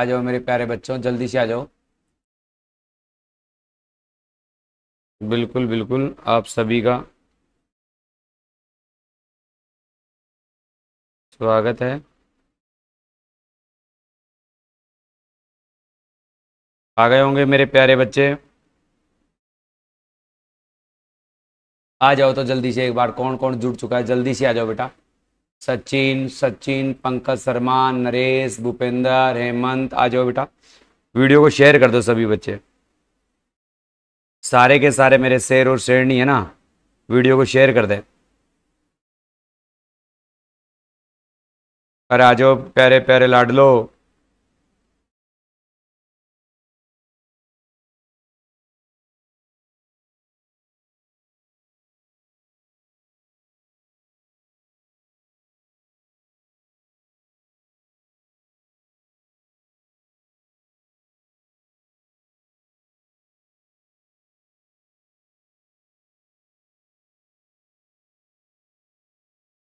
आ जाओ मेरे प्यारे बच्चों जल्दी से आ जाओ बिल्कुल बिल्कुल आप सभी का स्वागत है आ गए होंगे मेरे प्यारे बच्चे आ जाओ तो जल्दी से एक बार कौन कौन जुड़ चुका है जल्दी से आ जाओ बेटा सचिन सचिन पंकज शर्मा नरेश भूपेंद्र हेमंत आ जाओ बेटा वीडियो को शेयर कर दो सभी बच्चे सारे के सारे मेरे शेर और शेरनी है ना वीडियो को शेयर कर दे अरे आ जाओ प्यारे प्यारे लाडलो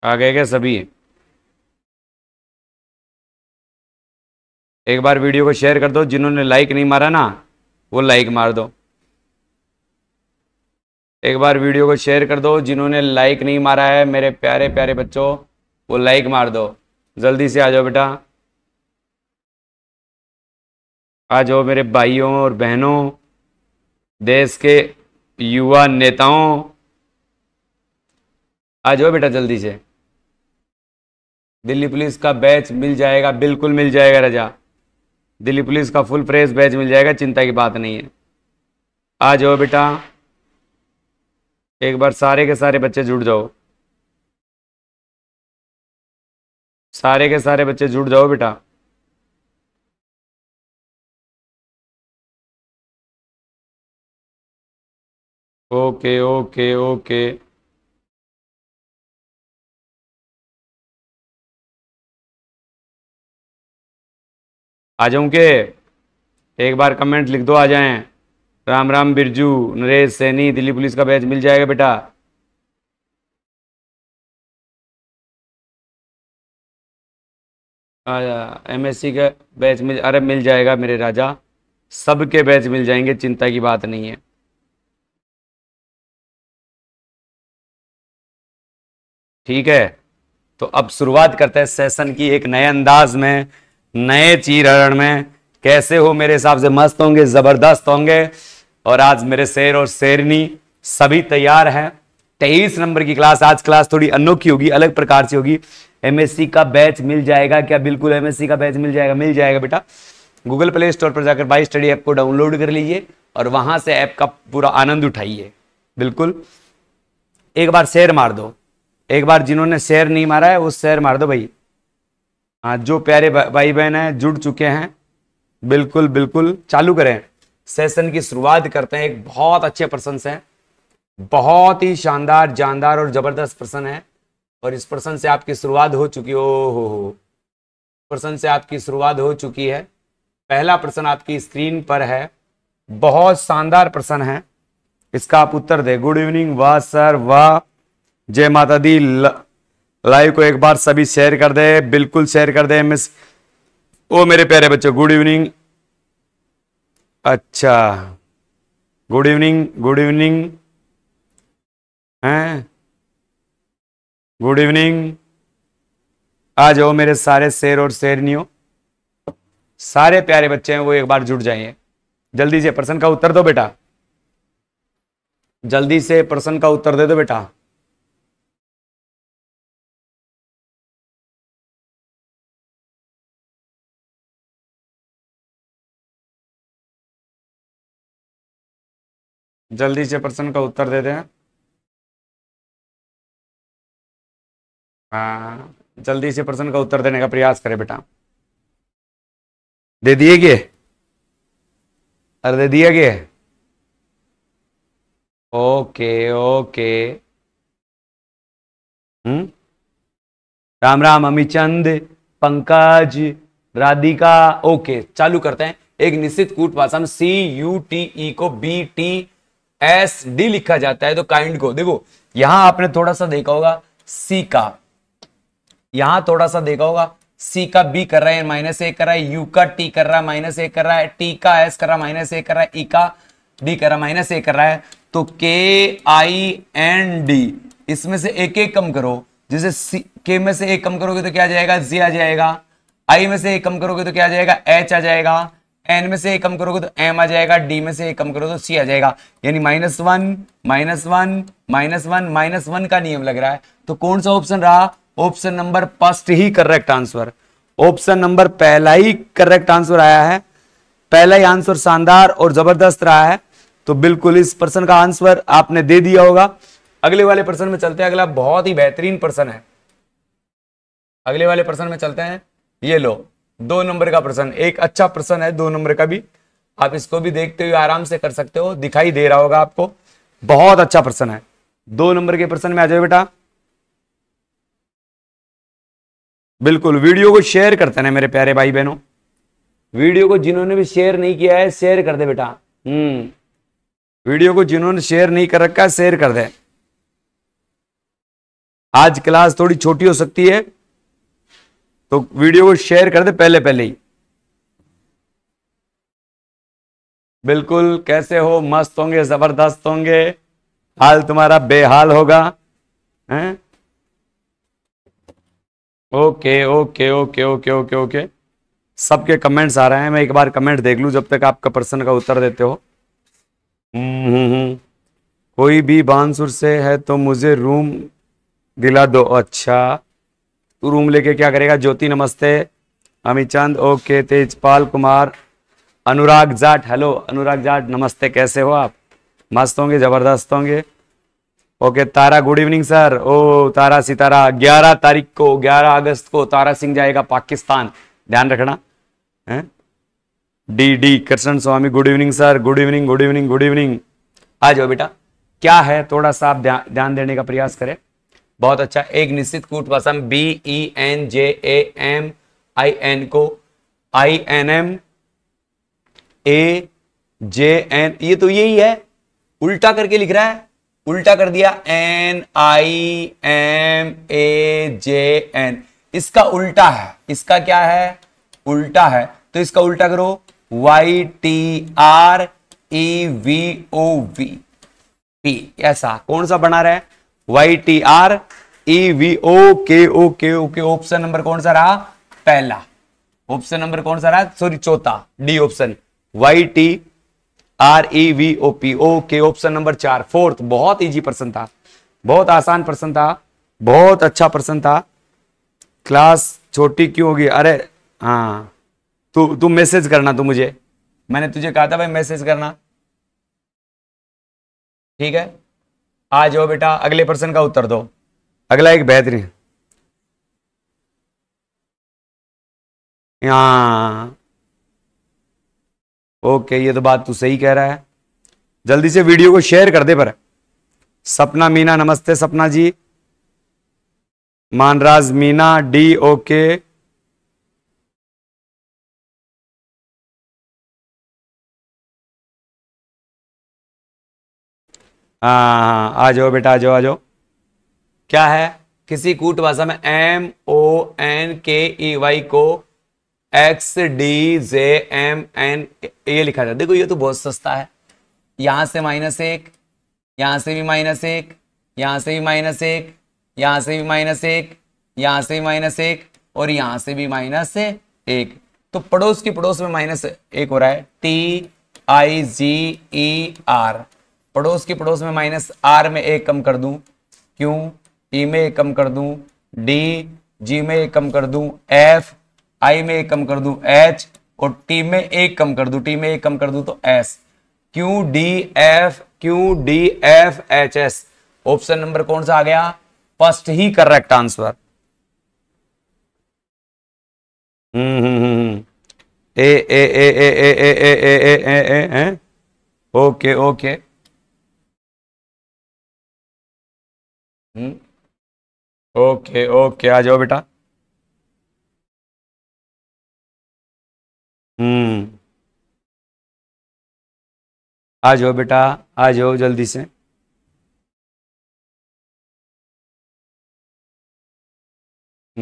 आ गए क्या सभी एक बार वीडियो को शेयर कर दो जिन्होंने लाइक नहीं मारा ना वो लाइक मार दो एक बार वीडियो को शेयर कर दो जिन्होंने लाइक नहीं मारा है मेरे प्यारे प्यारे बच्चों वो लाइक मार दो जल्दी से आ जाओ बेटा आ जाओ मेरे भाइयों और बहनों देश के युवा नेताओं आ जाओ बेटा जल्दी से दिल्ली पुलिस का बैच मिल जाएगा बिल्कुल मिल जाएगा रजा दिल्ली पुलिस का फुल फ्रेश बैच मिल जाएगा चिंता की बात नहीं है आ जाओ बेटा एक बार सारे के सारे बच्चे जुड़ जाओ सारे के सारे बच्चे जुड़ जाओ बेटा ओके ओके ओके आ जाऊँ के एक बार कमेंट लिख दो आ जाएं राम राम बिरजू नरेश सैनी दिल्ली पुलिस का बैच मिल जाएगा बेटा एमएससी का बैच मिल अरे मिल जाएगा मेरे राजा सबके बैच मिल जाएंगे चिंता की बात नहीं है ठीक है तो अब शुरुआत करते हैं सेशन की एक नए अंदाज में नए चीरहरण में कैसे हो मेरे हिसाब से मस्त होंगे जबरदस्त होंगे और आज मेरे शेर और शेरनी सभी तैयार हैं तेईस नंबर की क्लास आज क्लास थोड़ी अनोखी होगी अलग प्रकार से होगी एमएससी का बैच मिल जाएगा क्या बिल्कुल एमएससी का बैच मिल जाएगा मिल जाएगा बेटा गूगल प्ले स्टोर पर जाकर बाई स्टडी ऐप को डाउनलोड कर लीजिए और वहां से ऐप का पूरा आनंद उठाइए बिल्कुल एक बार शेयर मार दो एक बार जिन्होंने शेयर नहीं मारा है वो शेयर मार दो भाई हाँ जो प्यारे भाई बहन हैं जुड़ चुके हैं बिल्कुल बिल्कुल चालू करें सेशन की शुरुआत करते हैं एक बहुत अच्छे पर्सन से बहुत ही शानदार जानदार और ज़बरदस्त पर्सन है और इस पर्सन से आपकी शुरुआत हो चुकी ओ हो हो पर्सन से आपकी शुरुआत हो चुकी है पहला पर्सन आपकी स्क्रीन पर है बहुत शानदार पर्सन है इसका आप उत्तर दें गुड इवनिंग वाह सर वाह जय माता दी ल... लाइव को एक बार सभी शेयर कर दे बिल्कुल शेयर कर दे मिस ओ मेरे प्यारे बच्चों गुड इवनिंग अच्छा गुड इवनिंग गुड इवनिंग हैं गुड इवनिंग आ जाओ मेरे सारे शेर और शेरनियों सारे प्यारे बच्चे हैं वो एक बार जुट जाइए जल्दी से प्रश्न का उत्तर दो बेटा जल्दी से प्रश्न का उत्तर दे दो बेटा जल्दी से प्रश्न का उत्तर दे दें हाँ, जल्दी से प्रश्न का उत्तर देने का प्रयास करें बेटा दे दिए गए अरे दे दिया गया okay okay hmm Ram Ram Chand Pankaj Radhika okay चालू करते हैं एक निश्चित कूट भाषा में सी यू टी ई को बी टी एस डी लिखा जाता है तो काइंड को देखो यहां आपने थोड़ा सा देखा होगा सी का यहां थोड़ा सा देखा होगा सी का बी कर रहा है माइनस ए कर रहा है यू का टी कर रहा है माइनस ए कर रहा है टी का एस कर रहा है माइनस ए कर रहा है ई e का डी कर रहा है माइनस ए कर रहा है तो के आई एन डी इसमें से एक एक कम करो जैसे सी के में से एक कम करोगे तो क्या जाएगा जी आ जाएगा आई में से एक कम करोगे तो क्या आ जाएगा एच आ जाएगा एन में से एक कम करोगे तो एम आ जाएगा डी में से एक कम करोगे तो सी आ जाएगा यानी minus one minus one minus one minus one का नियम लग रहा है तो कौन सा ऑप्शन रहा ऑप्शन नंबर फर्स्ट ही करेक्ट आंसर ऑप्शन नंबर पहला ही करेक्ट आंसर आया है पहला ही आंसर शानदार और जबरदस्त रहा है तो बिल्कुल इस प्रश्न का आंसर आपने दे दिया होगा अगले वाले प्रश्न में चलते हैं अगला बहुत ही बेहतरीन प्रश्न है अगले वाले प्रश्न में चलते हैं ये लो दो नंबर का प्रश्न एक अच्छा प्रश्न है दो नंबर का भी आप इसको भी देखते हुए आराम से कर सकते हो दिखाई दे रहा होगा आपको बहुत अच्छा प्रश्न है दो नंबर के प्रश्न में आ जाओ बेटा बिल्कुल वीडियो को शेयर करते ना मेरे प्यारे भाई बहनों वीडियो को जिन्होंने भी शेयर नहीं किया है शेयर कर दे बेटा हम्म वीडियो को जिन्होंने शेयर नहीं कर रखा शेयर कर दे आज क्लास थोड़ी छोटी हो सकती है तो वीडियो को शेयर कर दे पहले पहले ही बिल्कुल कैसे हो मस्त होंगे जबरदस्त होंगे हाल तुम्हारा बेहाल होगा हैं okay okay okay okay okay okay सबके कमेंट्स आ रहे हैं मैं एक बार कमेंट देख लूं जब तक आपका प्रश्न का उत्तर देते हो हम्म, हम्म, हम्म। कोई भी बांसुर से है तो मुझे रूम दिला दो अच्छा तू रूम लेके क्या करेगा ज्योति नमस्ते अमित चंद ओके तेजपाल कुमार अनुराग जाट हेलो अनुराग जाट नमस्ते कैसे हो आप मस्त होंगे जबरदस्त होंगे okay Tara good evening sir ओ तारा सितारा ग्यारह तारीख को ग्यारह अगस्त को तारा सिंह जाएगा पाकिस्तान ध्यान रखना D D Krishna Swami good evening sir good evening good evening good evening आ जाओ बेटा क्या है थोड़ा सा आप ध्यान देने का प्रयास करें बहुत अच्छा एक निश्चित कूट पसम B E N J A M I N को I N M A J N ये तो यही है उल्टा करके लिख रहा है उल्टा कर दिया N I M A J N इसका उल्टा है इसका क्या है उल्टा है तो इसका उल्टा करो Y T R E V O V P ऐसा कौन सा बना रहा है Y T R E V O K O K O K option number कौन सा रहा पहला ऑप्शन नंबर कौन सा रहा सॉरी चौथा D option Y T R E V O P O K option number चार फोर्थ बहुत इजी प्रश्न था बहुत आसान प्रश्न था बहुत अच्छा प्रश्न था क्लास छोटी क्यों होगी अरे हाँ तू तू मैसेज करना तू मुझे मैंने तुझे कहा था भाई मैसेज करना ठीक है आ जाओ बेटा अगले प्रश्न का उत्तर दो अगला एक बेहतरीन यहाँ ओके ये तो बात तू सही कह रहा है जल्दी से वीडियो को शेयर कर दे पर सपना मीना नमस्ते सपना जी मानराज मीना डी ओके हाँ आ जाओ बेटा आ जाओ आ जाओ क्या है किसी कूट भाषा में M O N K E Y को X D J M N ये लिखा जाता देखो ये तो बहुत सस्ता है यहां से माइनस एक यहां से भी माइनस एक यहां से भी माइनस एक यहां से भी माइनस एक यहां से भी माइनस एक और यहां से भी माइनस एक तो पड़ोस की पड़ोस में माइनस एक हो रहा है T I ji E R पड़ोस की पड़ोस में माइनस आर में एक कम कर दूं क्यू ई में एक कम कर दूं डी जी में एक कम कर दूं एफ आई में एक कम कर दूं एच और टी में एक कम कर दूं टी में एक कम कर दूं तो S Q D F Q D F H S option number कौन सा आ गया फर्स्ट ही correct answer hmm hmm hmm A A A A A A A A A A okay okay hmm. Okay okay आ जाओ बेटा हम्म आ जाओ बेटा आ जाओ जल्दी से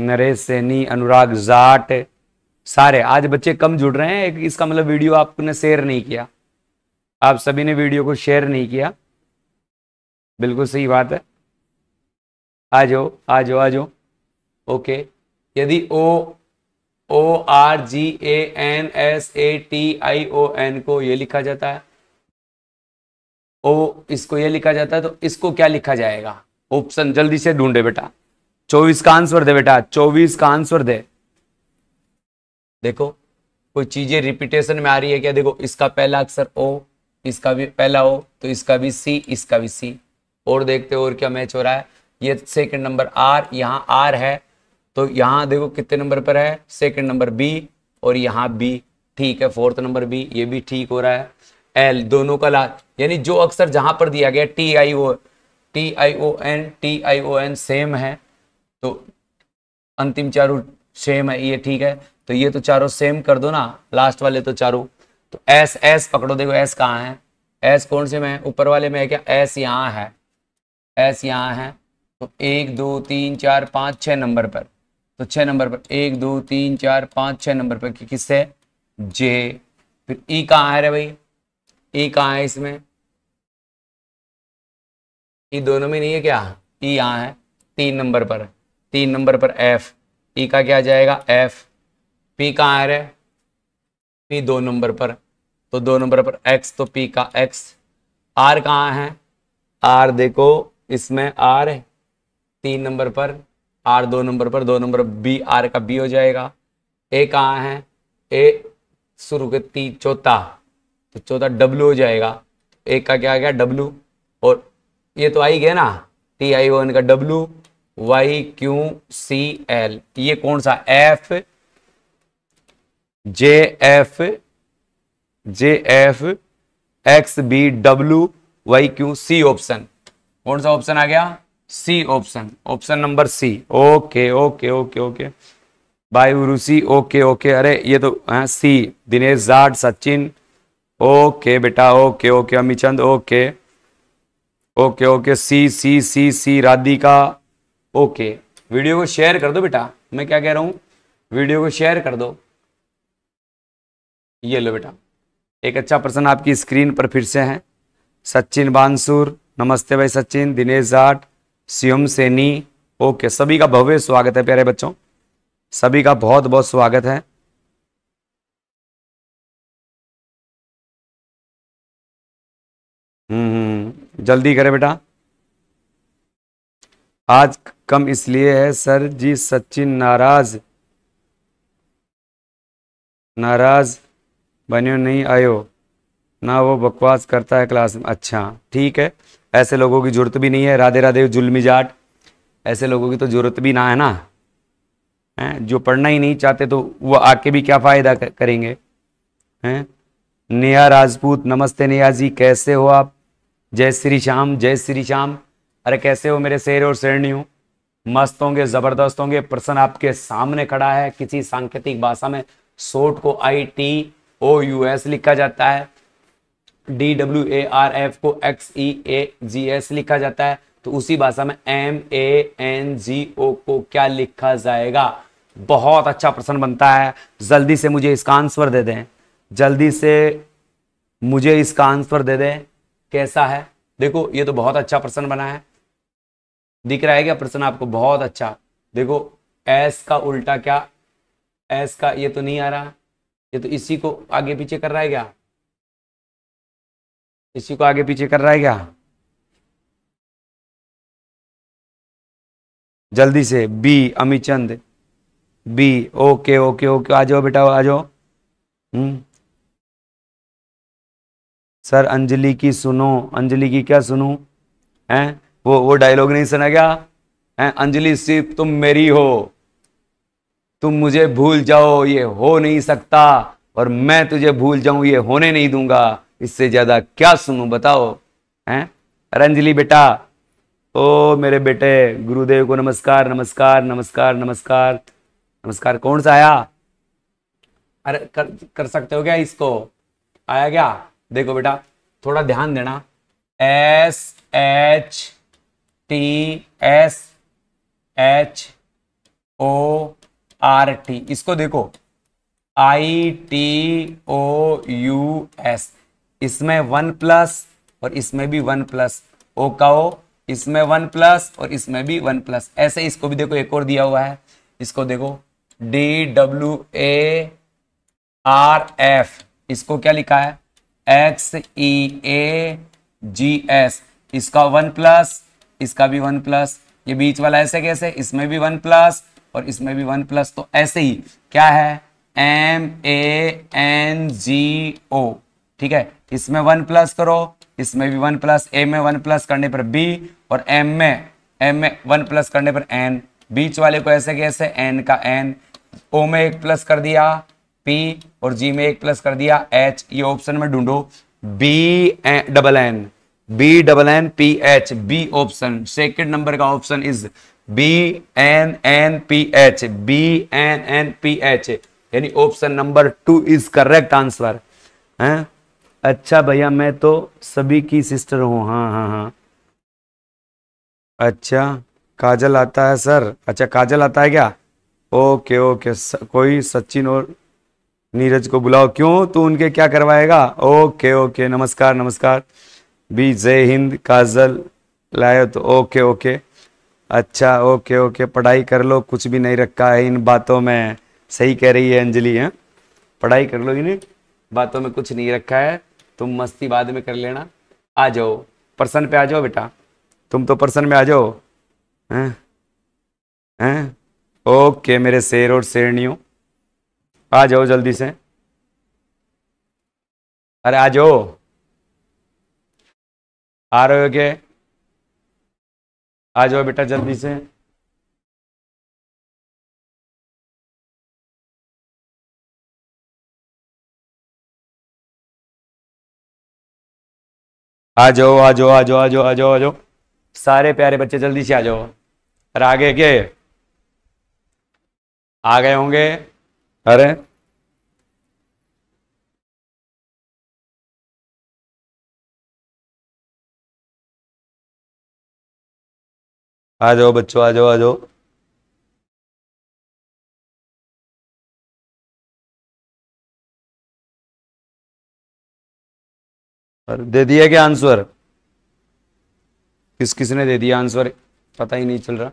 नरेश सैनी अनुराग जाट सारे आज बच्चे कम जुड़ रहे हैं एक इसका मतलब वीडियो आपने शेयर नहीं किया आप सभी ने वीडियो को शेयर नहीं किया बिल्कुल सही बात है आ जाओ आ जाओ आ जाओ ओके यदि O O R G A N S A T I O N को ये लिखा जाता है ओ इसको ये लिखा जाता है तो इसको क्या लिखा जाएगा ऑप्शन जल्दी से ढूंढे बेटा चौबीस का आंसर दे बेटा चौबीस का आंसर दे देखो कोई चीजें रिपीटेशन में आ रही है क्या देखो इसका पहला अक्षर ओ इसका भी पहला ओ तो इसका भी सी इसका भी सी और देखते हो और क्या मैच हो रहा है ये सेकंड नंबर आर यहाँ आर है तो यहां देखो कितने नंबर पर है सेकंड नंबर बी और यहां बी ठीक है फोर्थ नंबर बी ये भी ठीक हो रहा है एल दोनों का लास्ट यानी जो अक्सर जहां पर दिया गया T I O T I O N T I O N same है तो अंतिम चारों सेम है ये ठीक है तो ये तो चारों सेम कर दो ना लास्ट वाले तो चारों तो एस एस पकड़ो देखो एस कहाँ है एस कौन से में ऊपर वाले में है क्या एस यहाँ है एस यहाँ है तो एक दो तीन चार पाँच छः नंबर पर तो छः नंबर पर एक दो तीन चार पाँच छः नंबर पर कि किससे जे फिर ई कहाँ है रे भाई ई कहाँ है इसमें ई दोनों में नहीं है क्या ई यहाँ है तीन नंबर पर तीन नंबर पर एफ ई e का क्या जाएगा एफ पी कहाँ है रे पी दो नंबर पर तो दो नंबर पर एक्स तो पी का एक्स आर कहाँ है आर देखो इसमें आर है तीन नंबर पर आर दो नंबर पर दो नंबर बी आर का बी हो जाएगा ए कहाँ है ए शुरू के ती चौथा तो चौथा डब्लू हो जाएगा ए का क्या आ गया डब्लू और ये तो आई गया ना टी आई ओ इनका का W Y Q C L ये कौन सा F J F J F X B W Y Q C option कौन सा ऑप्शन आ गया C option option number C okay okay okay okay भाई उरुसी ओके ओके अरे ये तो हाँ सी दिनेश जाट सचिन ओके बेटा okay okay Chand okay okay okay C C C C Radhika okay video को शेयर कर दो बेटा मैं क्या कह रहा हूँ वीडियो को शेयर कर दो ये लो बेटा एक अच्छा पर्सन आपकी स्क्रीन पर फिर से है सचिन बांसुर नमस्ते भाई सचिन दिनेश जाट शिवम सेनी ओके सभी का भव्य स्वागत है प्यारे बच्चों सभी का बहुत बहुत स्वागत है हम्म, हम्म, हम्म। जल्दी करें बेटा आज कम इसलिए है सर जी सचिन नाराज नाराज बनो नहीं आयो ना वो बकवास करता है क्लास में अच्छा ठीक है ऐसे लोगों की जरूरत भी नहीं है राधे राधे जुलमी जाट ऐसे लोगों की तो जरूरत भी ना है ना है जो पढ़ना ही नहीं चाहते तो वो आके भी क्या फ़ायदा करेंगे हैं नेहा राजपूत नमस्ते नेहा जी कैसे हो आप जय श्री श्याम जय श्री श्याम अरे कैसे हो मेरे शेर और शेरणी मस्त होंगे ज़बरदस्त होंगे प्रश्न आपके सामने खड़ा है किसी सांकेतिक भाषा में शोट को I T O U S लिखा जाता है D W A R F को X E A G S लिखा जाता है तो उसी भाषा में एम ए एन जी ओ को क्या लिखा जाएगा बहुत अच्छा प्रश्न बनता है जल्दी से मुझे इसका आंसर दे दें जल्दी से मुझे इसका आंसर दे दें कैसा है देखो ये तो बहुत अच्छा प्रश्न बना है दिख रहा है क्या प्रश्न आपको बहुत अच्छा देखो एस का उल्टा क्या एस का ये तो नहीं आ रहा ये तो इसी को आगे पीछे कर रहा है क्या इसी को आगे पीछे कर रहा है क्या जल्दी से B Amit Chand B okay okay okay आ जाओ बेटा आ जाओ हम्म। सर अंजलि की सुनो अंजलि की क्या सुनू हैं वो वो डायलॉग नहीं सुना क्या हैं अंजलि सिर्फ तुम मेरी हो तुम मुझे भूल जाओ ये हो नहीं सकता और मैं तुझे भूल जाऊं ये होने नहीं दूंगा इससे ज़्यादा क्या सुनू बताओ है अरंजलि बेटा ओ मेरे बेटे गुरुदेव को नमस्कार नमस्कार नमस्कार नमस्कार नमस्कार कौन सा आया अरे कर कर सकते हो क्या इसको आया क्या देखो बेटा थोड़ा ध्यान देना S H T S H O R T इसको देखो I T O U S इसमें वन प्लस और इसमें भी वन प्लस ओ का ओ इसमें वन प्लस और इसमें भी वन प्लस ऐसे इसको भी देखो एक और दिया हुआ है इसको देखो D W A R F इसको क्या लिखा है X E A G S इसका वन प्लस इसका भी वन प्लस ये बीच वाला ऐसे कैसे इसमें भी वन प्लस और इसमें भी वन प्लस तो ऐसे ही क्या है एम ए एन जी ओ ठीक है इसमें वन प्लस करो इसमें भी वन प्लस ए में वन प्लस करने पर बी और एम में एम में वन प्लस करने पर एन बीच वाले को ऐसे कैसे एन का एन ओ में एक प्लस कर दिया पी और जी में एक प्लस कर दिया एच ये ऑप्शन में ढूंढो B double N B double N P H B option second number का option is B N N P H B N N P H यानी option number two is correct answer है अच्छा भैया मैं तो सभी की सिस्टर हूँ हाँ हाँ हाँ अच्छा काजल आता है सर अच्छा काजल आता है क्या ओके ओके स, कोई सचिन और नीरज को बुलाओ क्यों तू उनके क्या करवाएगा ओके ओके नमस्कार नमस्कार बी जय हिंद काजल लाए तो ओके ओके अच्छा ओके ओके पढ़ाई कर लो कुछ भी नहीं रखा है इन बातों में सही कह रही है अंजलि हैं पढ़ाई कर लो इन्हें बातों में कुछ नहीं रखा है तुम मस्ती बाद में कर लेना आ जाओ पर्सन पे आ जाओ बेटा तुम तो पर्सन में आ जाओ हैं हैं ओके मेरे शेर और शेरणियों आ जाओ जल्दी से अरे आ जाओ आ रहे हो के आ जाओ बेटा जल्दी से आ जाओ आ जाओ आ जाओ आ जाओ आ जाओ आ जाओ सारे प्यारे बच्चे जल्दी से आ जाओ अरे आगे के आ गए होंगे अरे आ जाओ बच्चों आ जाओ आ जाओ और दे दिया क्या आंसर किस किसने दे दिया आंसर पता ही नहीं चल रहा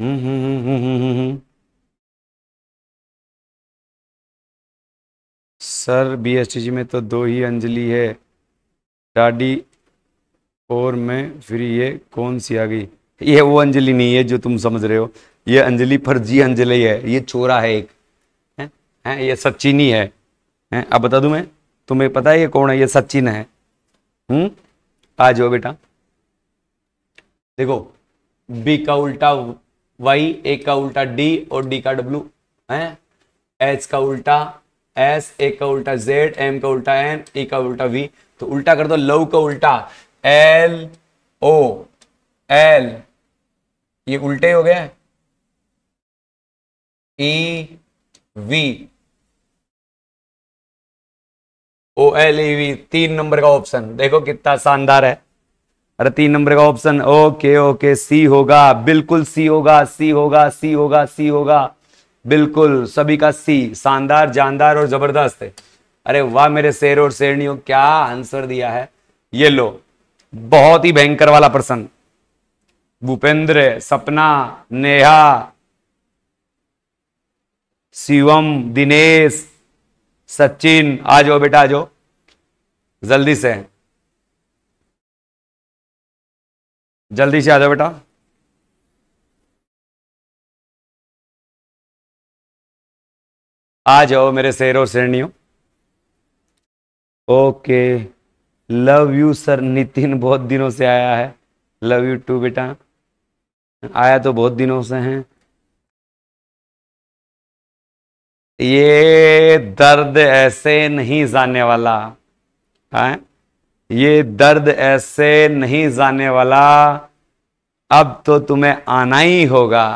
हम्म हम्म हम्म हम्म हम्म, हम्म, हम्म। सर बीएसटीजी में तो दो ही अंजलि है डाडी और मैं फिर ये कौन सी आ गई ये वो अंजलि नहीं है जो तुम समझ रहे हो ये अंजलि फर्जी अंजलि है ये चोरा है एक हैं ये सच्चीनी है हैं अब बता दूं मैं तुम्हें पता है ये कौन है ये सचिन है हम्म आ जाओ बेटा देखो बी का उल्टा वाई ए का उल्टा डी और डी का डब्ल्यू है एच का उल्टा एस ए का उल्टा जेड एम का उल्टा एन ई e का उल्टा वी तो उल्टा कर दो लव का उल्टा एल ओ एल ये उल्टे हो गया E e, V O L E V तीन नंबर का ऑप्शन देखो कितना शानदार है अरे तीन नंबर का ऑप्शन ओके ओके सी होगा बिल्कुल सी होगा सी होगा सी होगा सी होगा बिल्कुल सभी का सी शानदार जानदार और जबरदस्त है अरे वाह मेरे शेर और शेरणियों क्या आंसर दिया है ये लो बहुत ही भयंकर वाला प्रश्न भूपेंद्र सपना नेहा शिवम दिनेश सचिन आ जाओ बेटा आ जाओ जल्दी से जल्दी से आ जाओ बेटा आ जाओ मेरे शेरों श्रेणियों okay love you sir Nitin बहुत दिनों से आया है लव यू टू बेटा आया तो बहुत दिनों से हैं ये दर्द ऐसे नहीं जाने वाला है ये दर्द ऐसे नहीं जाने वाला अब तो तुम्हें आना ही होगा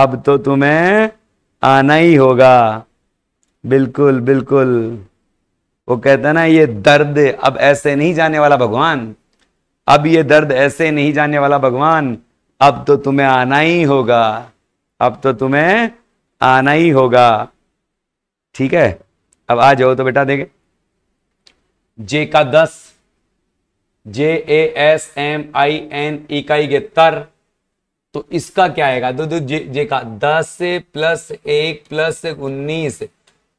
अब तो तुम्हें आना ही होगा बिल्कुल बिल्कुल वो कहते हैं ना ये दर्द अब ऐसे नहीं जाने वाला भगवान अब ये दर्द ऐसे नहीं जाने वाला भगवान अब तो तुम्हें आना ही होगा अब तो तुम्हें आना ही होगा ठीक है अब आ जाओ तो बेटा देखे जे का दस J A S M I N E का तर तो इसका क्या आएगा दो दो जे जे का दस से प्लस एक प्लस उन्नीस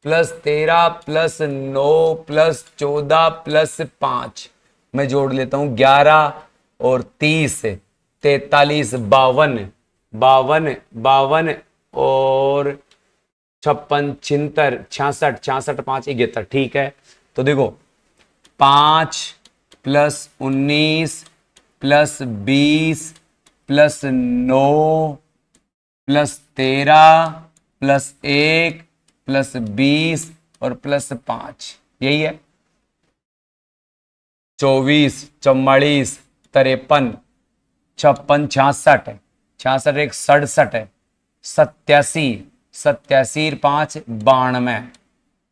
प्लस तेरह प्लस नौ प्लस चौदह प्लस पांच मैं जोड़ लेता हूं ग्यारह और तीस तैतालीस बावन बावन बावन और छप्पन छिहत्तर छियासठ छियासठ पांच इकहत्तर ठीक है तो देखो पाँच प्लस उन्नीस प्लस बीस प्लस नौ प्लस तेरह प्लस एक प्लस बीस और प्लस पांच यही है चौबीस चौवालीस तिरपन छप्पन छियासठ है छियासठ एक सड़सठ है सत्यासी सत्यासी पांच बानवे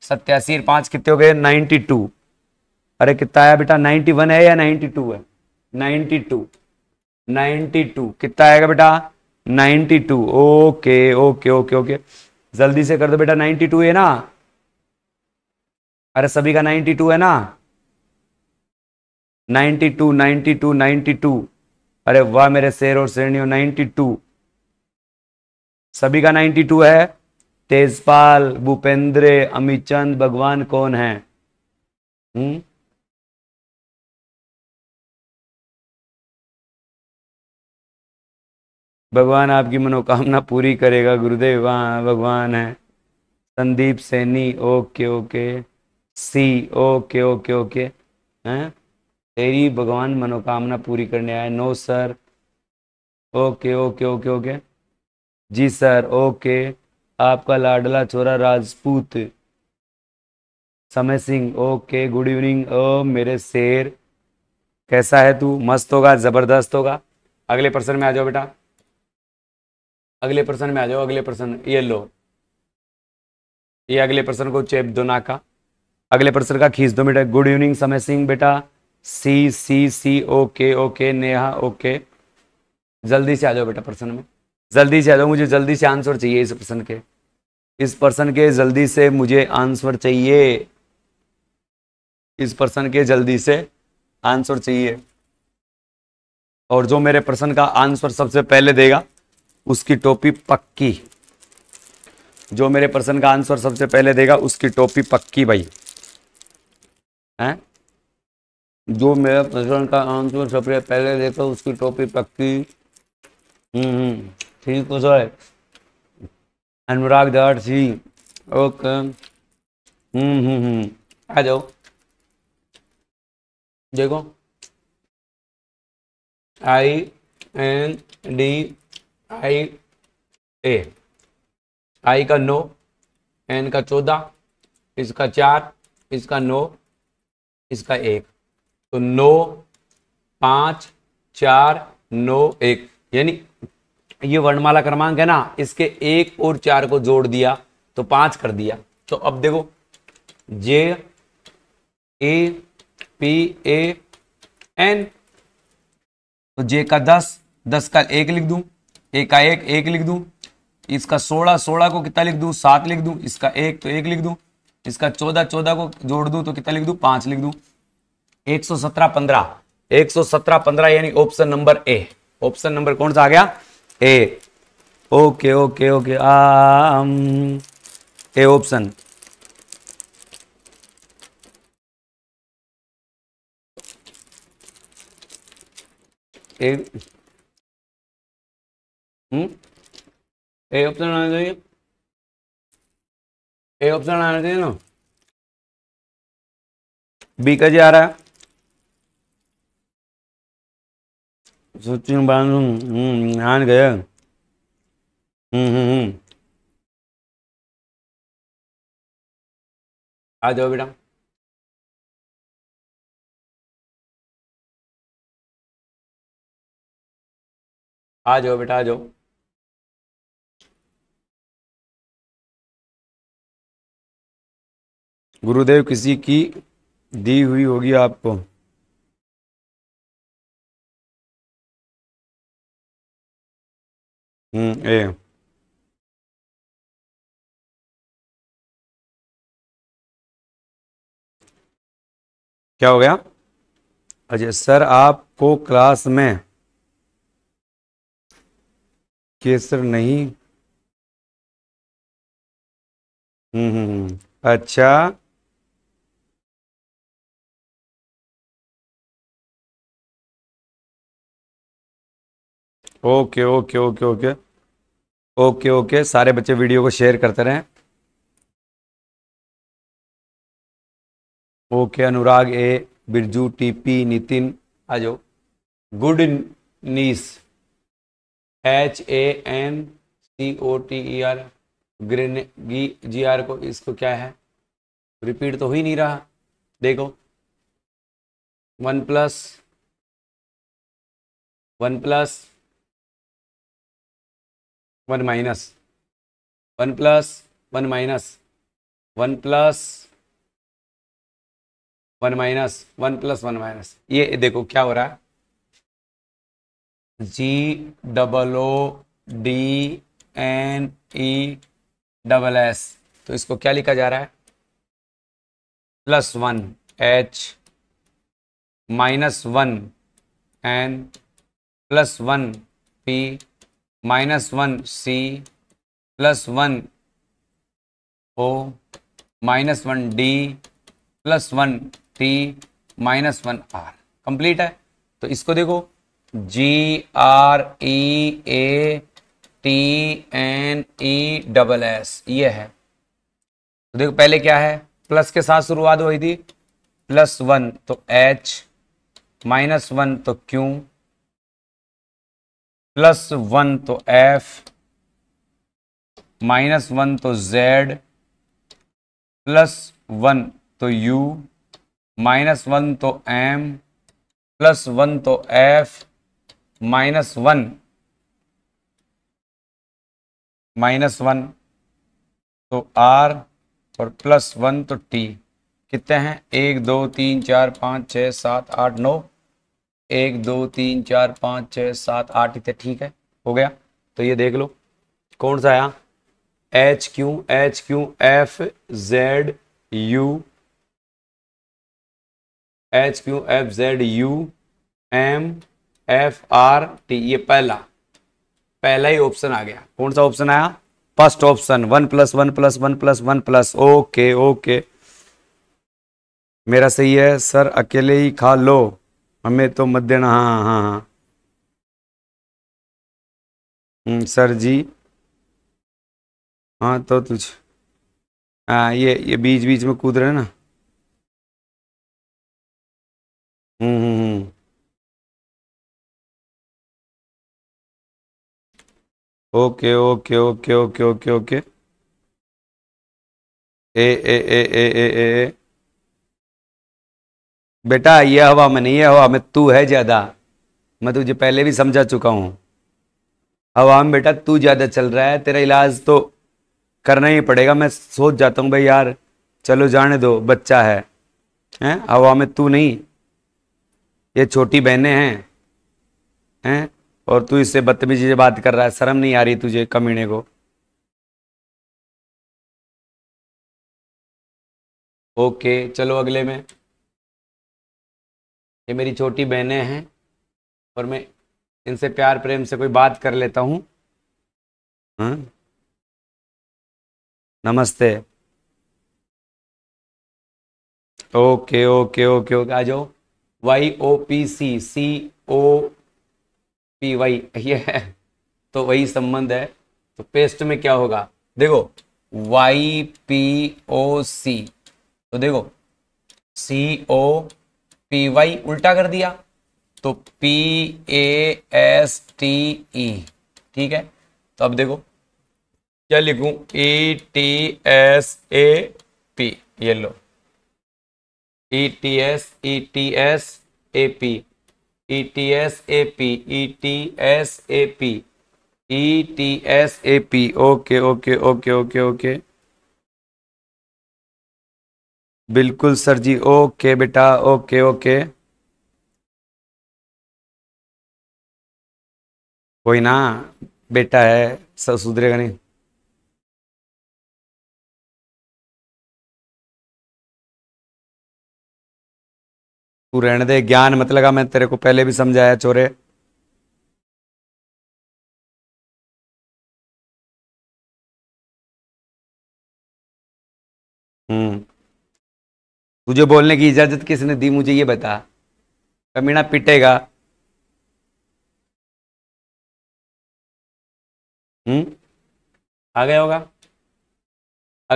सत्यासी पांच कितने हो गए नाइनटी टू अरे कितना आया बेटा नाइन्टी वन है या नाइनटी टू है नाइन्टी टू नाइनटी टू कितना आएगा बेटा ninety two okay okay okay okay जल्दी से कर दो बेटा नाइन्टी टू है ना अरे सभी का नाइनटी टू है ना ninety two ninety two ninety two अरे वाह मेरे शेर और शेरनियों नाइनटी टू सभी का 92 है तेजपाल भूपेंद्र अमित चंद भगवान कौन है हुँ? हम्म? भगवान आपकी मनोकामना पूरी करेगा गुरुदेव भगवान है Sandeep Saini okay okay C okay okay okay हैं तेरी भगवान मनोकामना पूरी करने आए no sir okay okay okay okay जी सर ओके आपका लाडला छोरा Rajput Samay Singh okay good evening ओ मेरे शेर कैसा है तू मस्त होगा जबरदस्त होगा अगले प्रश्न में आ जाओ बेटा अगले प्रश्न में आ जाओ अगले प्रश्न ये लो ये अगले प्रश्न को चेप दो का अगले प्रश्न का खींच दो बेटा गुड इवनिंग समय सिंह बेटा C C C okay okay Neha okay जल्दी से आ जाओ बेटा प्रश्न में जल्दी से आ जाओ मुझे जल्दी से आंसर चाहिए इस पर्सन के इस पर्सन के जल्दी से मुझे आंसर चाहिए इस पर्सन के जल्दी से आंसर चाहिए और जो मेरे प्रश्न का आंसर सबसे पहले देगा उसकी टोपी पक्की जो मेरे प्रश्न का आंसर सबसे पहले देगा उसकी टोपी पक्की भाई हैं जो मेरे प्रश्न का आंसर सबसे पहले देगा उसकी टोपी पक्की हम्म, हम्म। ठीक हो जाए अनुराग दार जी ओके हम्म हम्म हम्म आ जाओ देखो आई एन डी आई ए आई का नौ एन का चौदह इसका चार इसका नौ इसका एक तो नौ पाँच चार नौ एक यानी ये वर्णमाला क्रमांक है ना इसके एक और चार को जोड़ दिया तो पांच कर दिया तो अब देखो जे ए पी ए एन तो जे का दस दस का एक लिख दू ए का एक एक लिख दू इसका सोलह सोलह को कितना लिख दू सात लिख दू इसका एक तो एक लिख दू इसका चौदह चौदह को जोड़ दू तो कितना लिख दू पांच लिख दू एक सौ सत्रह पंद्रह एक सौ सत्रह पंद्रह यानी option number A option number कौन सा आ गया ए ओके ओके ओके आम A option A hmm A option आना चाहिए ए ऑप्शन आना चाहिए ना बी का जी आ रहा है सचिन बानू नहान गए आ जाओ बेटा आ जाओ बेटा आ जाओ गुरुदेव किसी की दी हुई होगी आपको ए mm, क्या हो गया अजय अच्छा, सर आपको क्लास में केसर नहीं हम्म हम्म, हम्म। अच्छा okay okay okay okay okay okay सारे बच्चे वीडियो को शेयर करते रहें okay Anurag A Birju TP Nitin आ जाओ good nice H A N C O T E R ग्रेन गी जी आर को इसको क्या है रिपीट तो हो ही नहीं रहा देखो one plus one plus one minus one plus one minus one plus one minus one plus one minus one देखो क्या हो रहा है G double O D N E double S तो इसको क्या लिखा जा रहा है plus one H minus one N plus one P minus one C plus one O minus one D plus one T minus one R complete है तो इसको देखो G R E A T N E double S ये है तो देखो पहले क्या है प्लस के साथ शुरुआत हुई थी प्लस वन तो एच माइनस वन तो क्यू प्लस वन तो एफ माइनस वन तो जेड प्लस वन तो यू माइनस वन तो एम प्लस वन तो F minus one minus one तो आर और प्लस वन तो टी कितने हैं एक दो तीन चार पाँच छः सात आठ नौ एक दो तीन चार पाँच छः सात आठ इतने ठीक है हो गया तो ये देख लो कौन सा आया H Q H Q F Z U H Q F Z U M F R T ये पहला पहला ही ऑप्शन आ गया कौन सा ऑप्शन आया first option one plus one plus one plus one plus okay okay मेरा सही है सर अकेले ही खा लो हमें तो मत देना हाँ हाँ हाँ हम्म, सर जी हाँ तो तुझ हाँ ये ये बीच बीच में कूद रहे ना hmm hmm hmm okay okay okay okay okay okay A A A A A A, A, A बेटा ये हवा में नहीं है हवा में तू है ज़्यादा मैं तुझे पहले भी समझा चुका हूं हवा में बेटा तू ज़्यादा चल रहा है तेरा इलाज तो करना ही पड़ेगा मैं सोच जाता हूँ भाई यार चलो जाने दो बच्चा है हैं हवा में तू नहीं ये छोटी बहनें हैं हैं और तू इससे बदतमीजी से बात कर रहा है शर्म नहीं आ रही तुझे कमीने को ओके चलो अगले में ये मेरी छोटी बहनें हैं और मैं इनसे प्यार प्रेम से कोई बात कर लेता हूँ हाँ? नमस्ते ओके ओके ओके ओके आ जाओ Y O P C C O P Y ये है तो वही संबंध है तो पेस्ट में क्या होगा देखो वाई पी ओ सी तो देखो सी ओ पी वाई उल्टा कर दिया तो P A S T E ठीक है तो अब देखो क्या लिखूं E T S A P ये लो E T S E T S A P E T S A P E T S A P E T S A P okay okay okay okay okay बिल्कुल sir ji okay बेटा okay okay कोई ना बेटा है सुधरे सुधरेगा नहीं तू रहने दे ज्ञान मतलब मैं तेरे को पहले भी समझाया चोरे तुझे बोलने की इजाज़त किसने दी मुझे ये बता कमीना पिटेगा हम्म आ गया होगा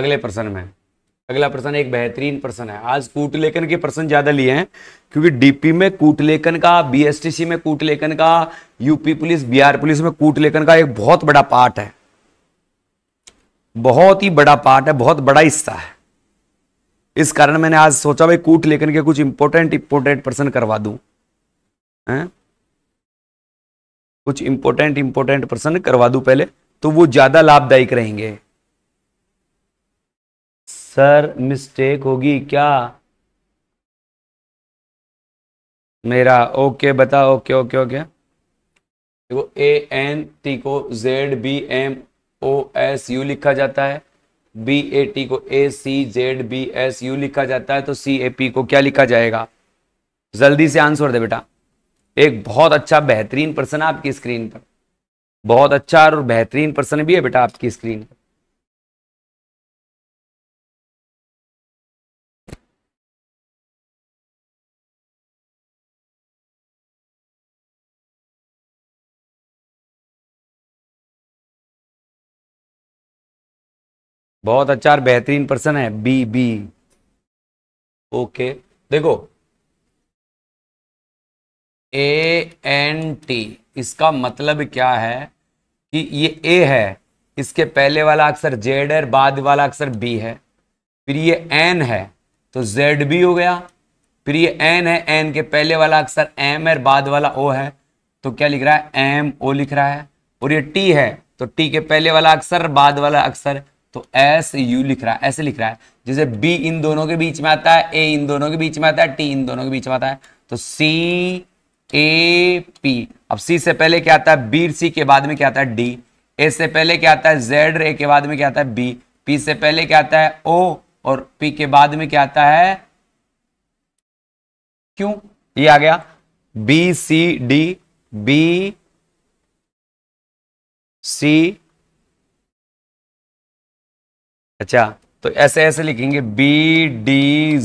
अगले प्रश्न में अगला प्रश्न एक बेहतरीन प्रश्न है आज कूटलेखन के प्रश्न ज्यादा लिए हैं क्योंकि डीपी में कूटलेखन का बीएसटीसी में कूटलेखन का यूपी पुलिस बिहार पुलिस में कूटलेखन का एक बहुत बड़ा पार्ट है बहुत ही बड़ा पार्ट है बहुत बड़ा हिस्सा है इस कारण मैंने आज सोचा भाई कूट लेकर के कुछ इंपोर्टेंट इंपोर्टेंट पर्सन करवा दू है? कुछ इंपोर्टेंट इंपोर्टेंट पर्सन करवा दू पहले तो वो ज्यादा लाभदायक रहेंगे सर मिस्टेक होगी क्या मेरा ओके बता ओके ओके ओके देखो ए एन टी को Z B M O S U लिखा जाता है बी ए टी को A C Z B S U लिखा जाता है तो सी ए पी को क्या लिखा जाएगा जल्दी से आंसर दे बेटा एक बहुत अच्छा बेहतरीन पर्सन है आपकी स्क्रीन पर बहुत अच्छा और बेहतरीन पर्सन भी है बेटा आपकी स्क्रीन पर बहुत अच्छा और बेहतरीन पर्सन है बी बी ओके देखो ए एन टी इसका मतलब क्या है कि ये ए है इसके पहले वाला अक्षर जेड है बाद वाला अक्षर बी है फिर ये एन है तो जेड बी हो गया फिर ये एन है एन के पहले वाला अक्षर एम है बाद वाला ओ है तो क्या लिख रहा है एम ओ लिख रहा है और ये टी है तो टी के पहले वाला अक्षर बाद वाला अक्षर तो एस यू लिख रहा है ऐसे लिख रहा है जैसे बी इन दोनों के बीच में आता है ए इन दोनों के बीच में आता है टी इन दोनों के बीच में आता है तो सी ए पी अब सी से पहले क्या आता है बी सी के बाद में क्या आता है डी ए से पहले क्या आता है जेड ए के बाद में क्या आता है बी पी से पहले क्या आता है ओ और पी के बाद में क्या आता है क्यों ये आ गया B C D B C अच्छा तो ऐसे ऐसे लिखेंगे B D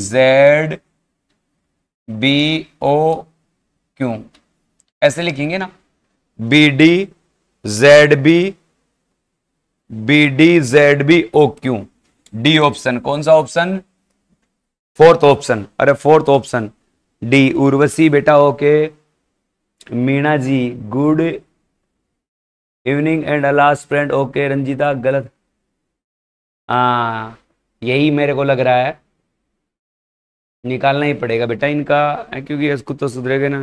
Z B O Q ऐसे लिखेंगे ना B D Z B B D Z B O Q D option कौन सा ऑप्शन फोर्थ ऑप्शन अरे फोर्थ ऑप्शन डी उर्वशी बेटा okay Meena ji good evening and last friend okay Ranjeeta गलत हाँ यही मेरे को लग रहा है निकालना ही पड़ेगा बेटा इनका क्योंकि इसको तो सुधरेगा ना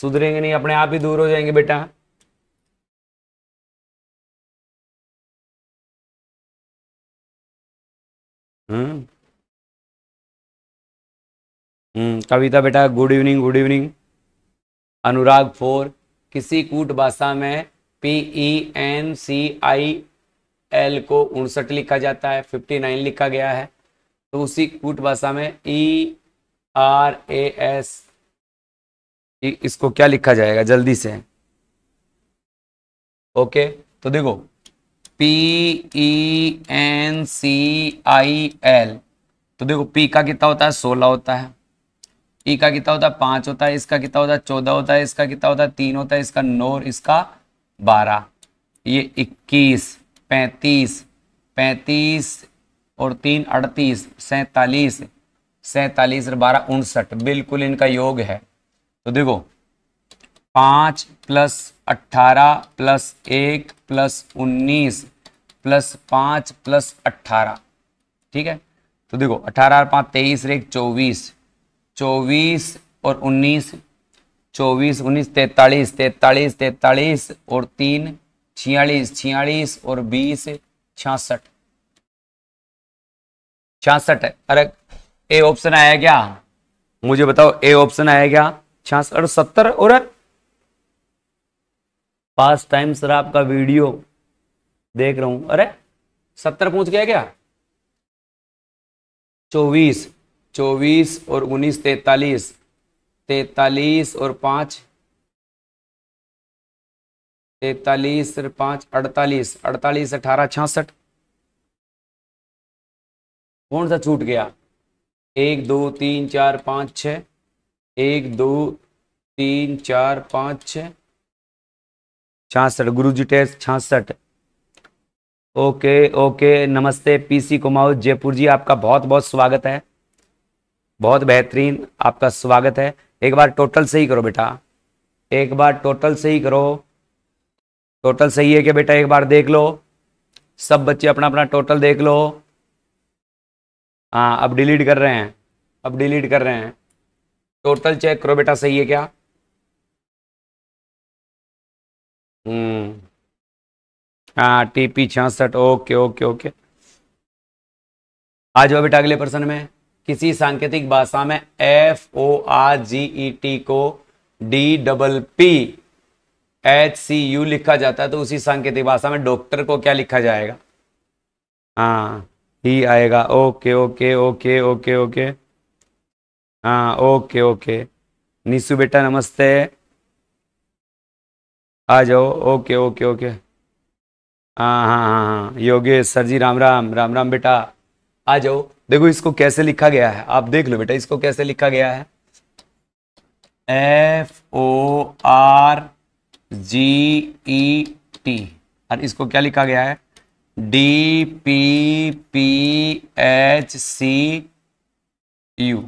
सुधरेंगे नहीं अपने आप ही दूर हो जाएंगे बेटा हम्म।, हम्म कविता बेटा good evening good evening Anurag four किसी कूट भाषा में P E N C I L को उनसठ लिखा जाता है फिफ्टी नाइन लिखा गया है तो उसी कूट भाषा में ई आर ए एस इसको क्या लिखा जाएगा जल्दी से ओके तो देखो P E N C I L तो देखो पी का कितना होता है सोलह होता है ई e का कितना होता है पांच होता है इसका कितना होता है चौदह होता है इसका कितना होता है तीन होता है इसका नौ इसका बारह ये इक्कीस पैंतीस पैंतीस और तीन अड़तीस सैतालीस सैतालीस और बारह उनसठ बिल्कुल इनका योग है तो देखो पाँच प्लस अट्ठारह प्लस एक प्लस उन्नीस प्लस पाँच प्लस अट्ठारह ठीक है तो देखो अट्ठारह और पाँच तेईस एक चौबीस चौबीस और उन्नीस चौबीस उन्नीस तैतालीस तैतालीस तैतालीस और तीन छियालीस छियालीस और बीस छियासठ छियासठ अरे ए ऑप्शन आया क्या मुझे बताओ ए ऑप्शन आया क्या छियासठ और सत्तर और पास टाइम सर आपका वीडियो देख रहा हूं अरे सत्तर पहुंच गया क्या चौबीस चौबीस और उन्नीस तैतालीस तैतालीस और पाँच तैतालीस और पाँच अड़तालीस अड़तालीस अठारह छियासठ कौन सा छूट गया एक दो तीन चार पाँच छ एक दो तीन चार पाँच छ छियासठ गुरु जी टेस्ट छियासठ ओके ओके नमस्ते पीसी कुमाऊ जयपुर जी आपका बहुत बहुत स्वागत है बहुत बेहतरीन आपका स्वागत है एक बार टोटल सही करो बेटा एक बार टोटल सही करो टोटल सही है कि बेटा एक बार देख लो सब बच्चे अपना अपना टोटल देख लो हाँ अब डिलीट कर रहे हैं अब डिलीट कर रहे हैं टोटल चेक करो बेटा सही है क्या हम्म हाँ टीपी छियासठ ओके ओके ओके आ जाओ बेटा अगले पर्सन में किसी सांकेतिक भाषा में F O R G E T को D double P H C U लिखा जाता है तो उसी सांकेतिक भाषा में डॉक्टर को क्या लिखा जाएगा हाँ ही आएगा okay okay okay okay okay हाँ ओके ओके निशु बेटा नमस्ते आ जाओ ओके ओके ओके हाँ हाँ हाँ हाँ योगेश सर जी राम राम राम राम बेटा आ जाओ देखो इसको कैसे लिखा गया है आप देख लो बेटा इसको कैसे लिखा गया है F O R G E T और इसको क्या लिखा गया है D P P H C U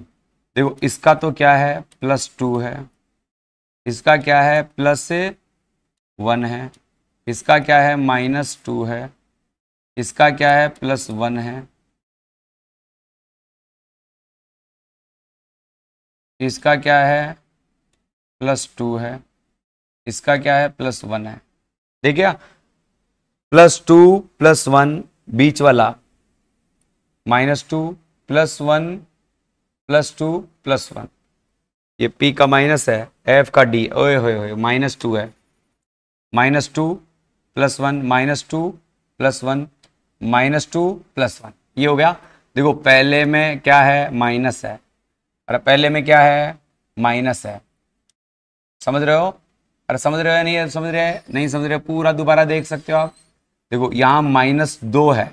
देखो इसका तो क्या है प्लस टू है इसका क्या है प्लस वन है इसका क्या है माइनस टू है इसका क्या है प्लस वन है इसका क्या है प्लस टू है इसका क्या है प्लस वन है ठीक है प्लस टू प्लस वन बीच वाला minus two plus one plus two plus one ये पी का माइनस है एफ का डी ओए होए होए माइनस टू है minus two plus one minus two plus one minus two plus one ये हो गया देखो पहले में क्या है माइनस है अरे पहले में क्या है माइनस है समझ रहे हो अरे समझ रहे हो या नहीं समझ रहे नहीं समझ रहे पूरा दोबारा देख सकते हो आप देखो यहाँ माइनस दो है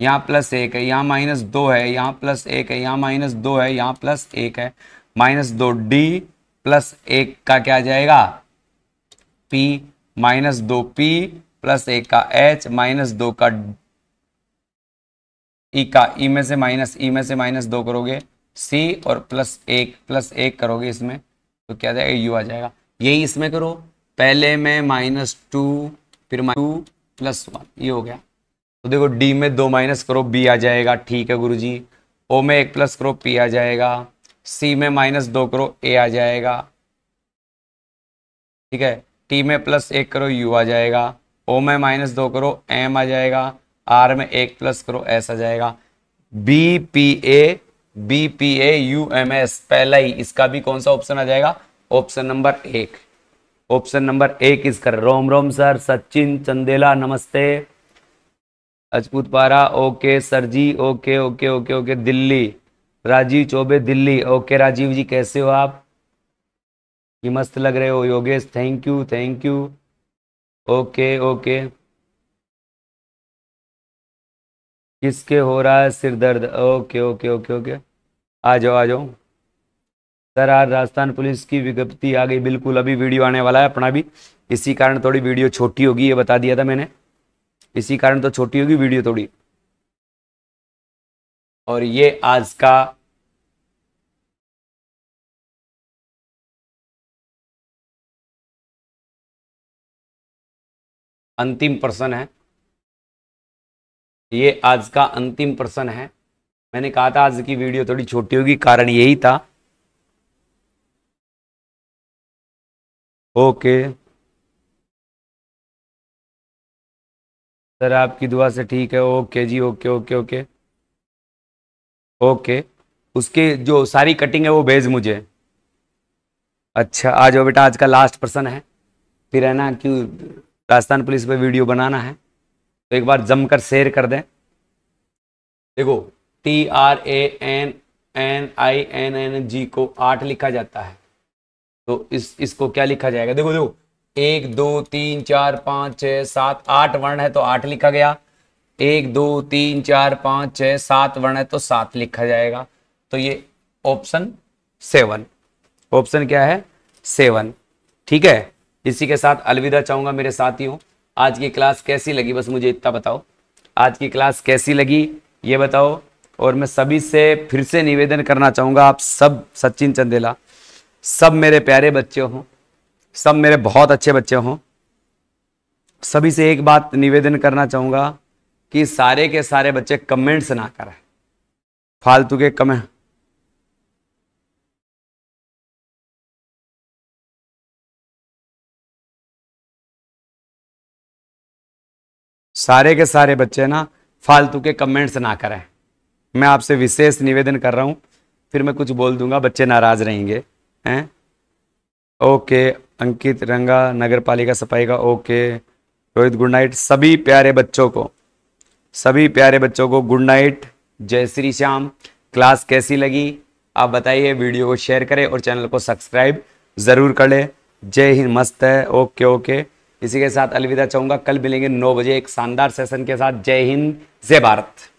यहाँ प्लस एक है यहाँ माइनस दो है यहाँ प्लस एक है यहाँ माइनस दो है यहाँ प्लस एक है माइनस दो डी प्लस एक का क्या जाएगा पी माइनस दो पी प्लस एक का एच माइनस दो का ई का ई में से माइनस ई में से माइनस दो करोगे सी और प्लस एक प्लस एक करोगे इसमें तो क्या जाएगा यू आ जाएगा यही इसमें करो पहले में माइनस टू फिर टू प्लस वन ये हो गया तो देखो डी में दो माइनस करो बी आ जाएगा ठीक है गुरुजी ओ में एक प्लस करो पी आ जाएगा सी में माइनस दो करो ए आ जाएगा ठीक है टी में प्लस एक करो यू आ जाएगा ओ में माइनस दो करो एम आ जाएगा आर में एक प्लस करो एस आ जाएगा B P A B P A U M S पहला ही इसका भी कौन सा ऑप्शन आ जाएगा ऑप्शन नंबर एक ऑप्शन नंबर एक इसका रोम रोम सर सचिन चंदेला नमस्ते अजपूत पारा okay sir ji okay okay okay okay Delhi Rajeev Choubey Delhi okay Rajeev ji कैसे हो आप मस्त लग रहे हो Yogesh thank you thank you okay okay किसके हो रहा है सिर दर्द ओके ओके ओके ओके आ जाओ आ जाओ सर आज राजस्थान पुलिस की विज्ञप्ति आ गई बिल्कुल अभी वीडियो आने वाला है अपना भी इसी कारण थोड़ी वीडियो छोटी होगी ये बता दिया था मैंने इसी कारण तो छोटी होगी वीडियो थोड़ी और ये आज का अंतिम प्रश्न है ये आज का अंतिम प्रश्न है मैंने कहा था आज की वीडियो थोड़ी छोटी होगी कारण यही था ओके सर आपकी दुआ से ठीक है ओके जी ओके ओके ओके ओके उसके जो सारी कटिंग है वो भेज मुझे अच्छा आ जाओ बेटा आज का लास्ट प्रश्न है फिर है ना क्यों राजस्थान पुलिस पे वीडियो बनाना है तो एक बार जमकर शेयर कर दें देखो T R A N N I N N G को आठ लिखा जाता है तो इस इसको क्या लिखा जाएगा देखो देखो एक दो तीन चार पाँच छः सात आठ वर्ण है तो आठ लिखा गया एक दो तीन चार पाँच छः सात वर्ण है तो सात लिखा जाएगा तो ये ऑप्शन सेवन ऑप्शन क्या है सेवन ठीक है इसी के साथ अलविदा चाहूंगा मेरे साथियों आज की क्लास कैसी लगी बस मुझे इतना बताओ आज की क्लास कैसी लगी ये बताओ और मैं सभी से फिर से निवेदन करना चाहूँगा आप सब सचिन चंदेला सब मेरे प्यारे बच्चे हों सब मेरे बहुत अच्छे बच्चे हों सभी से एक बात निवेदन करना चाहूँगा कि सारे के सारे बच्चे कमेंट्स ना करें फालतू के कमेंट सारे के सारे बच्चे ना फालतू के कमेंट्स ना करें मैं आपसे विशेष निवेदन कर रहा हूँ फिर मैं कुछ बोल दूंगा बच्चे नाराज रहेंगे हैं ओके अंकित रंगा नगर पालिका सफाई का ओके रोहित गुड नाइट सभी प्यारे बच्चों को सभी प्यारे बच्चों को गुड नाइट जय श्री श्याम क्लास कैसी लगी आप बताइए वीडियो को शेयर करें और चैनल को सब्सक्राइब ज़रूर कर लें जय हिंद मस्त है ओके ओके इसी के साथ अलविदा चाहूंगा कल मिलेंगे नौ बजे एक शानदार सेशन के साथ जय हिंद जय भारत